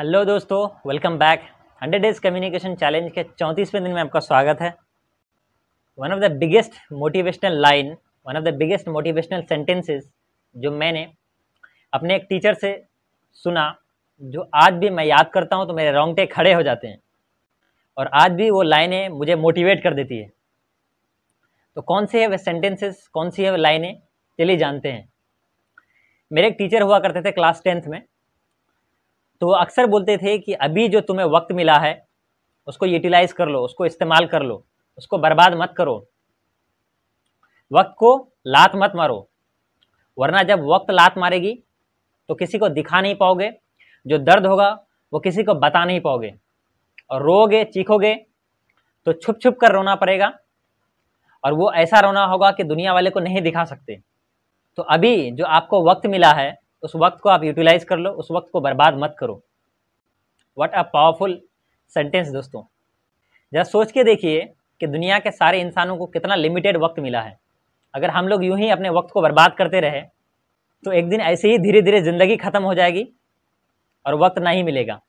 hello दोस्तों welcome back 100 days communication challenge के चौंतीसवें दिन में आपका स्वागत है one of the biggest motivational line one of the biggest motivational sentences जो मैंने अपने एक टीचर से सुना जो आज भी मैं याद करता हूँ तो मेरे रोंगटे खड़े हो जाते हैं और आज भी वो लाइनें मुझे मोटिवेट कर देती है तो कौन सी है वह सेंटेंसेस कौन सी है वह लाइनें चलिए जानते हैं मेरे एक टीचर हुआ करते थे क्लास टेंथ में तो वो अक्सर बोलते थे कि अभी जो तुम्हें वक्त मिला है उसको यूटिलाइज कर लो उसको इस्तेमाल कर लो उसको बर्बाद मत करो वक्त को लात मत मारो वरना जब वक्त लात मारेगी तो किसी को दिखा नहीं पाओगे जो दर्द होगा वो किसी को बता नहीं पाओगे और रोगे चीखोगे तो छुप छुप कर रोना पड़ेगा और वो ऐसा रोना होगा कि दुनिया वाले को नहीं दिखा सकते तो अभी जो आपको वक्त मिला है उस वक्त को आप यूटिलाइज कर लो उस वक्त को बर्बाद मत करो वट अ पावरफुल सेंटेंस दोस्तों जरा सोच के देखिए कि दुनिया के सारे इंसानों को कितना लिमिटेड वक्त मिला है अगर हम लोग यूं ही अपने वक्त को बर्बाद करते रहे तो एक दिन ऐसे ही धीरे धीरे ज़िंदगी ख़त्म हो जाएगी और वक्त नहीं मिलेगा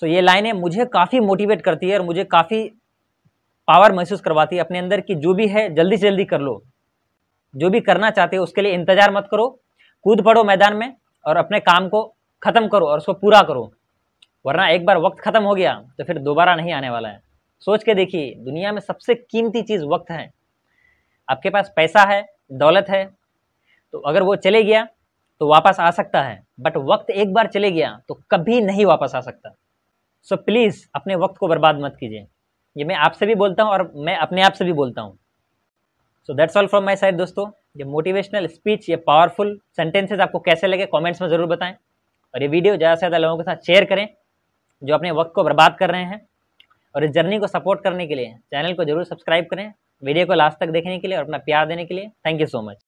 सो ये लाइनें मुझे काफ़ी मोटिवेट करती है और मुझे काफ़ी पावर महसूस करवाती है अपने अंदर की जो भी है जल्दी से जल्दी कर लो जो भी करना चाहते हो उसके लिए इंतज़ार मत करो कूद पड़ो मैदान में और अपने काम को ख़त्म करो और उसको पूरा करो वरना एक बार वक्त ख़त्म हो गया तो फिर दोबारा नहीं आने वाला है सोच के देखिए दुनिया में सबसे कीमती चीज़ वक्त है आपके पास पैसा है दौलत है तो अगर वो चले गया तो वापस आ सकता है बट वक्त एक बार चले गया तो कभी नहीं वापस आ सकता सो so, प्लीज़ अपने वक्त को बर्बाद मत कीजिए ये मैं आपसे भी बोलता हूँ और मैं अपने आप से भी बोलता हूँ so that's all from my side दोस्तों ये मोटिवेशनल स्पीच ये पावरफुल सेंटेंसेज आपको कैसे लगे कमेंट्स में ज़रूर बताएं और ये वीडियो ज़्यादा से ज़्यादा लोगों के साथ शेयर करें जो अपने वक्त को बर्बाद कर रहे हैं और इस जर्नी को सपोर्ट करने के लिए चैनल को जरूर सब्सक्राइब करें वीडियो को लास्ट तक देखने के लिए और अपना प्यार देने के लिए थैंक यू सो मच